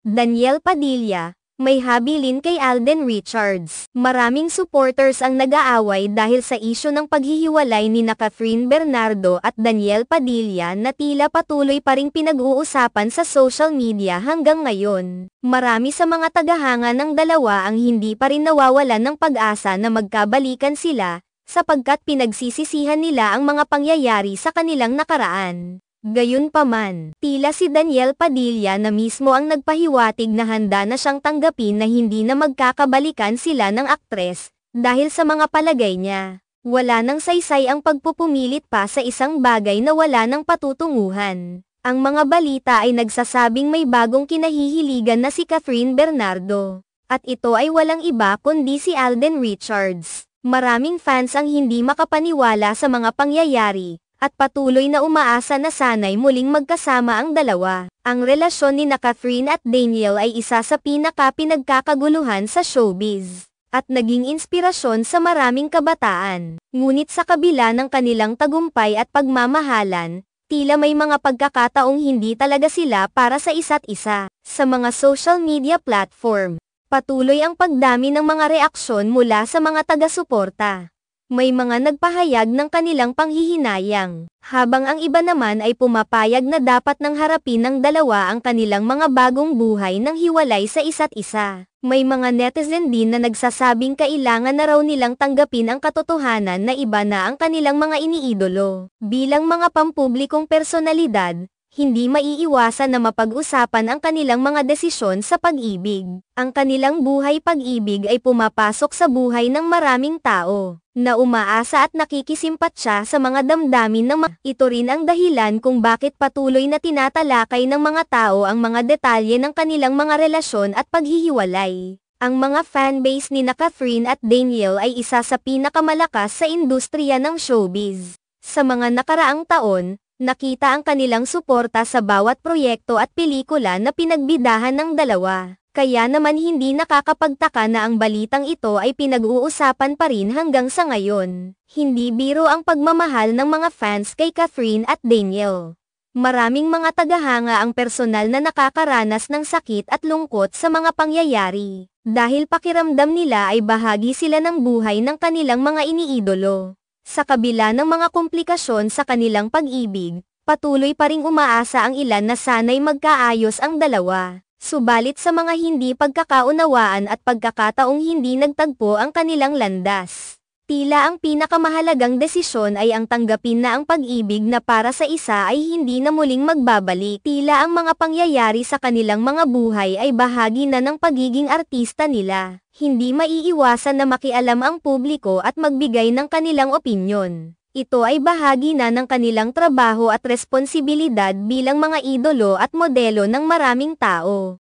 Daniel Padilla, may habilin kay Alden Richards. Maraming supporters ang nag-aaway dahil sa isyo ng paghihiwalay ni na Catherine Bernardo at Daniel Padilla na tila patuloy pa ring pinag-uusapan sa social media hanggang ngayon. Marami sa mga tagahanga ng dalawa ang hindi pa rin nawawalan ng pag-asa na magkabalikan sila, sapagkat pinagsisisihan nila ang mga pangyayari sa kanilang nakaraan. Gayunpaman, tila si Daniel Padilla na mismo ang nagpahiwatig na handa na siyang tanggapin na hindi na magkakabalikan sila ng aktres, dahil sa mga palagay niya. Wala nang saysay ang pagpupumilit pa sa isang bagay na wala nang patutunguhan. Ang mga balita ay nagsasabing may bagong kinahihiligan na si Catherine Bernardo. At ito ay walang iba kundi si Alden Richards. Maraming fans ang hindi makapaniwala sa mga pangyayari, at patuloy na umaasa na sana'y muling magkasama ang dalawa. Ang relasyon ni na Catherine at Daniel ay isa sa pinaka-pinagkakaguluhan sa showbiz at naging inspirasyon sa maraming kabataan. Ngunit sa kabila ng kanilang tagumpay at pagmamahalan, tila may mga pagkakataong hindi talaga sila para sa isa't isa. Sa mga social media platform, patuloy ang pagdami ng mga reaksyon mula sa mga taga-suporta may mga nagpahayag ng kanilang panghihinayang, habang ang iba naman ay pumapayag na dapat nang harapin ng dalawa ang kanilang mga bagong buhay ng hiwalay sa isa't isa. May mga netizen din na nagsasabing kailangan na raw nilang tanggapin ang katotohanan na iba na ang kanilang mga iniidolo. Bilang mga pampublikong personalidad, hindi maiiwasan na mapag-usapan ang kanilang mga desisyon sa pag-ibig. Ang kanilang buhay pag-ibig ay pumapasok sa buhay ng maraming tao, na umaasa at nakikisimpatsa sa mga damdamin ng mga. Ito rin ang dahilan kung bakit patuloy na tinatalakay ng mga tao ang mga detalye ng kanilang mga relasyon at paghihiwalay. Ang mga fanbase ni Nakathryn at Daniel ay isa sa pinakamalakas sa industriya ng showbiz. Sa mga nakaraang taon, nakita ang kanilang suporta sa bawat proyekto at pelikula na pinagbidahan ng dalawa. Kaya naman hindi nakakapagtaka na ang balitang ito ay pinag-uusapan pa rin hanggang sa ngayon. Hindi biro ang pagmamahal ng mga fans kay Catherine at Daniel. Maraming mga tagahanga ang personal na nakakaranas ng sakit at lungkot sa mga pangyayari, dahil pakiramdam nila ay bahagi sila ng buhay ng kanilang mga iniidolo. Sa kabila ng mga komplikasyon sa kanilang pag-ibig, patuloy pa ring umaasa ang ilan na sana'y magkaayos ang dalawa. Subalit sa mga hindi pagkakaunawaan at pagkakataong hindi nagtagpo ang kanilang landas. Tila ang pinakamahalagang desisyon ay ang tanggapin na ang pag-ibig na para sa isa ay hindi na muling magbabalik. Tila ang mga pangyayari sa kanilang mga buhay ay bahagi na ng pagiging artista nila. Hindi maiiwasan na makialam ang publiko at magbigay ng kanilang opinyon. Ito ay bahagi na ng kanilang trabaho at responsibilidad bilang mga idolo at modelo ng maraming tao.